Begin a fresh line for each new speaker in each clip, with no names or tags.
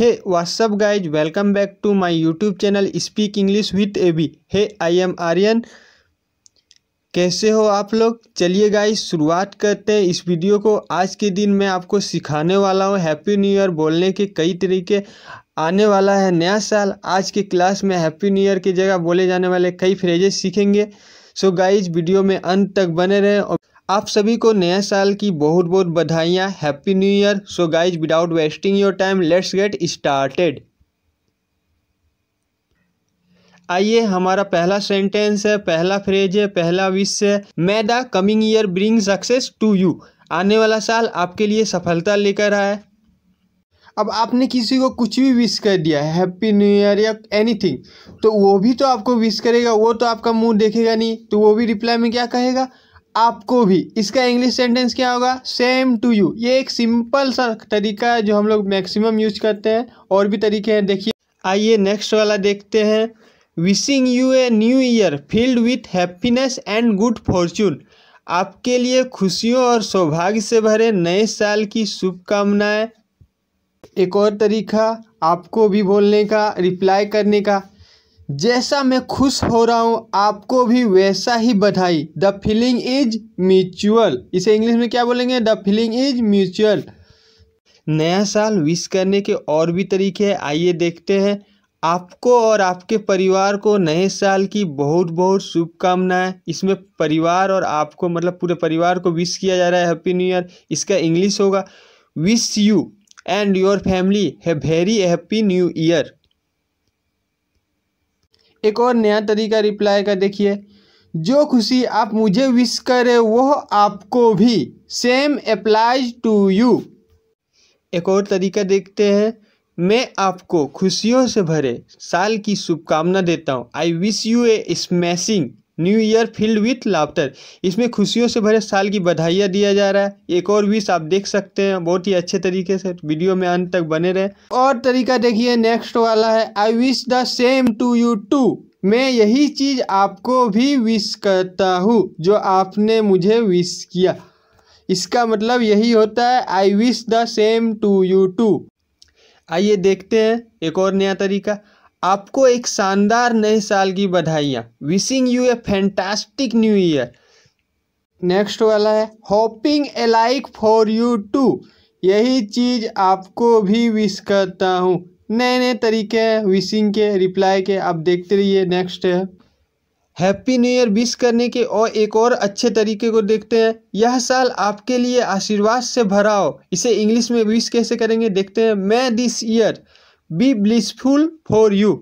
Hey what's up guys welcome back to my YouTube channel speak English with A B hey I am Aryan कैसे हो आप लोग चलिए guys शुरुआत करते हैं इस वीडियो को आज के दिन मैं आपको सिखाने वाला हूँ हैप्पी न्यू ईयर बोलने के कई तरीके आने वाला है नया साल आज के क्लास में हैप्पी न्यू ईयर की जगह बोले जाने वाले कई फ्रेजेस सीखेंगे सो गाइज वीडियो में अंत तक बने रहें और आप सभी को नए साल की बहुत बहुत बधाइयाँ happy new year so guys without wasting your time let's get started आइए हमारा पहला सेंटेंस है पहला फ्रेज है पहला विश है may the coming year bring success to you आने वाला साल आपके लिए सफलता लेकर आए अब आपने किसी को कुछ भी विश कर दिया हैप्पी न्यू ईयर या एनीथिंग तो वो भी तो आपको विश करेगा वो तो आपका मुंह देखेगा नहीं तो वो भी रिप्लाई में क्या कहेगा आपको भी इसका इंग्लिश सेंटेंस क्या होगा सेम टू यू ये एक सिंपल सा तरीका है जो हम लोग मैक्सिमम यूज करते हैं और भी तरीके हैं देखिए आइए नेक्स्ट वाला देखते हैं wishing you a new year filled with happiness and good fortune आपके लिए खुशियों और सौभाग्य से भरे नए साल की शुभकामनाएं एक और तरीका आपको भी बोलने का रिप्लाई करने का जैसा मैं खुश हो रहा हूँ आपको भी वैसा ही बधाई द फीलिंग इज म्यूचुअल इसे इंग्लिश में क्या बोलेंगे द फीलिंग इज म्यूचुअल नया साल विश करने के और भी तरीके हैं आइए देखते हैं आपको और आपके परिवार को नए साल की बहुत बहुत शुभकामनाएं इसमें परिवार और आपको मतलब पूरे परिवार को विश किया जा रहा है हैप्पी न्यू ईयर इसका इंग्लिश होगा wish you and your family है वेरी हैप्पी न्यू ईयर एक और नया तरीका रिप्लाई का देखिए जो खुशी आप मुझे विश करें वह आपको भी सेम अप्लाइज टू यू एक और तरीका देखते हैं मैं आपको खुशियों से भरे साल की शुभकामना देता हूँ I wish you a smashing new year filled with laughter इसमें खुशियों से भरे साल की बधाइयाँ दिया जा रहा है एक और विश आप देख सकते हैं बहुत ही अच्छे तरीके से वीडियो में अंत तक बने रहे और तरीका देखिए नेक्स्ट वाला है I wish the same to you too मैं यही चीज़ आपको भी विश करता हूँ जो आपने मुझे विश किया इसका मतलब यही होता है I wish the same to you too आइए देखते हैं एक और नया तरीका आपको एक शानदार नए साल की बधाइयाँ wishing you a fantastic new year next वाला है hoping a like for you too यही चीज़ आपको भी विश करता हूँ नए नए तरीके हैं विशिंग के रिप्लाई के आप देखते रहिए नेक्स्ट है हैप्पी न्यू ईयर विश करने के और एक और अच्छे तरीके को देखते हैं यह साल आपके लिए आशीर्वाद से भरा हो इसे इंग्लिश में विश कैसे करेंगे देखते हैं may this year be blissful for you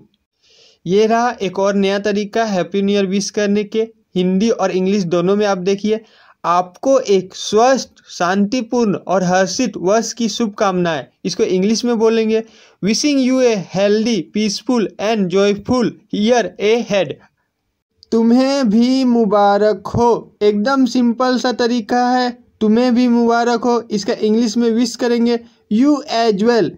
ये रहा एक और नया तरीका हैप्पी न्यू ईयर विश करने के हिंदी और इंग्लिश दोनों में आप देखिए आपको एक स्वस्थ शांतिपूर्ण और हर्षित वर्ष की शुभकामनाएं इसको इंग्लिश में बोलेंगे wishing you a healthy peaceful and joyful year ahead तुम्हें भी मुबारक हो एकदम सिंपल सा तरीका है तुम्हें भी मुबारक हो इसका इंग्लिश में विश करेंगे you as well well.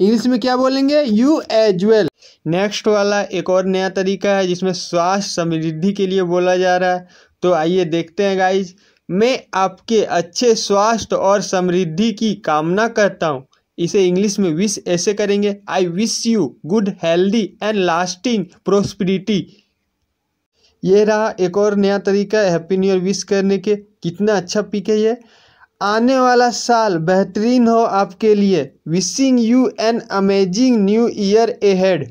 English में क्या बोलेंगे यू एज वेल नेक्स्ट वाला एक और नया तरीका है जिसमें स्वास्थ्य समृद्धि के लिए बोला जा रहा है तो आइए देखते हैं गाइज मैं आपके अच्छे स्वास्थ्य और समृद्धि की कामना करता हूँ इसे इंग्लिश में विश ऐसे करेंगे I wish you good healthy and lasting prosperity ये रहा एक और नया तरीका हैप्पी न्यू ईयर विश करने के कितना अच्छा पीके है ये आने वाला साल बेहतरीन हो आपके लिए wishing you an amazing new year ahead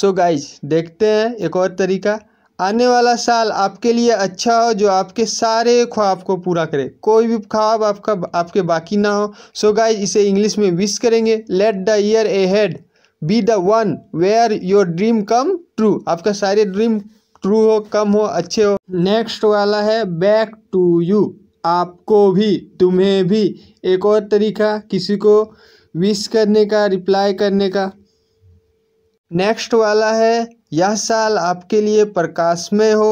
so guys देखते हैं एक और तरीका आने वाला साल आपके लिए अच्छा हो जो आपके सारे ख्वाब को पूरा करे कोई भी ख्वाब आपका आपके बाकी ना हो सो so गाइज इसे इंग्लिश में विश करेंगे let the year ahead be the one where your dream come true आपका सारे ड्रीम ट्रू हो कम हो अच्छे हो नेक्स्ट वाला है बैक टू यू आपको भी तुम्हें भी एक और तरीका किसी को विश करने का रिप्लाई करने का नेक्स्ट वाला है यह साल आपके लिए प्रकाशमय हो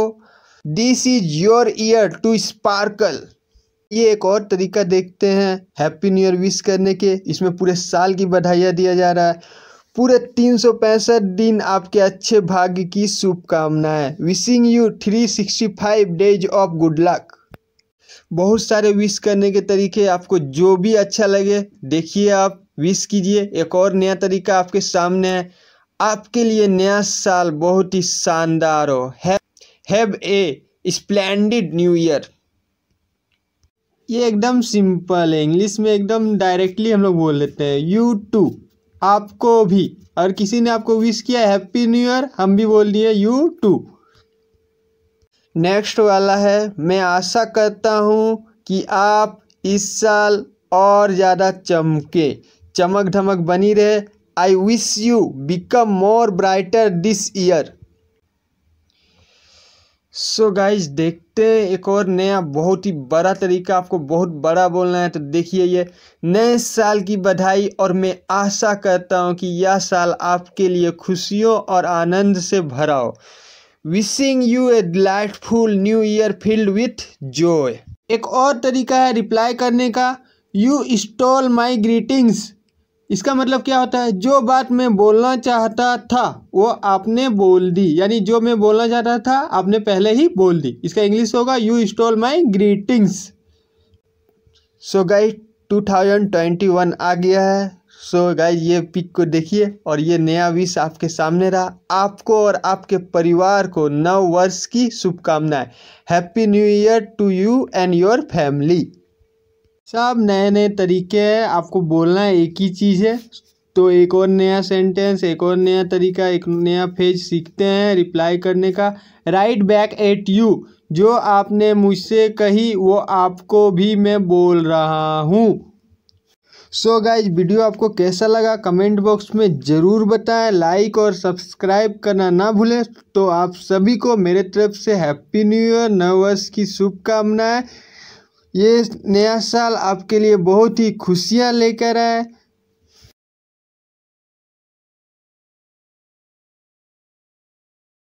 this is your year to sparkle ये एक और तरीका देखते हैं हैप्पी न्यू ईयर विश करने के इसमें पूरे साल की बधाइयाँ दिया जा रहा है पूरे तीन सौ पैंसठ दिन आपके अच्छे भाग्य की शुभकामनाएं wishing you three sixty five days of good luck बहुत सारे विश करने के तरीके आपको जो भी अच्छा लगे देखिए आप विश कीजिए एक और नया तरीका आपके सामने है आपके लिए नया साल बहुत ही शानदार हो have a splendid new year ये एकदम सिंपल है इंग्लिश में एकदम डायरेक्टली हम लोग बोल लेते हैं यू टू आपको भी और किसी ने आपको विश किया हैप्पी न्यू ईयर हम भी बोल दिए यू टू नेक्स्ट वाला है मैं आशा करता हूँ कि आप इस साल और ज़्यादा चमके चमक धमक बनी रहे I wish you become more brighter this year so guys देखते हैं एक और नया बहुत ही बड़ा तरीका आपको बहुत बड़ा बोलना है तो देखिए ये नए साल की बधाई और मैं आशा करता हूँ कि यह साल आपके लिए खुशियों और आनंद से भरा हो wishing you a delightful new year filled with joy एक और तरीका है रिप्लाई करने का यू स्टॉल माई ग्रीटिंग्स इसका मतलब क्या होता है जो बात मैं बोलना चाहता था वो आपने बोल दी यानी जो मैं बोलना चाहता था आपने पहले ही बोल दी इसका इंग्लिश होगा you stall my greetings so twenty 2021 आ गया है सो so गाइज ये पिक को देखिए और ये नया विश आपके सामने रहा आपको और आपके परिवार को नव वर्ष की शुभकामनाएं happy new year to you and your family सब नए नए तरीके हैं आपको बोलना है एक ही चीज़ है तो एक और नया सेंटेंस एक और नया तरीका एक नया फेज सीखते हैं रिप्लाई करने का राइट बैक एट यू जो आपने मुझसे कही वो आपको भी मैं बोल रहा हूँ सो so गाइज वीडियो आपको कैसा लगा कमेंट बॉक्स में ज़रूर बताएं लाइक और सब्सक्राइब करना ना भूलें तो आप सभी को मेरे तरफ से हैप्पी न्यू ईयर नव वर्ष की शुभकामनाएं ये नया साल आपके लिए बहुत ही खुशियां लेकर आए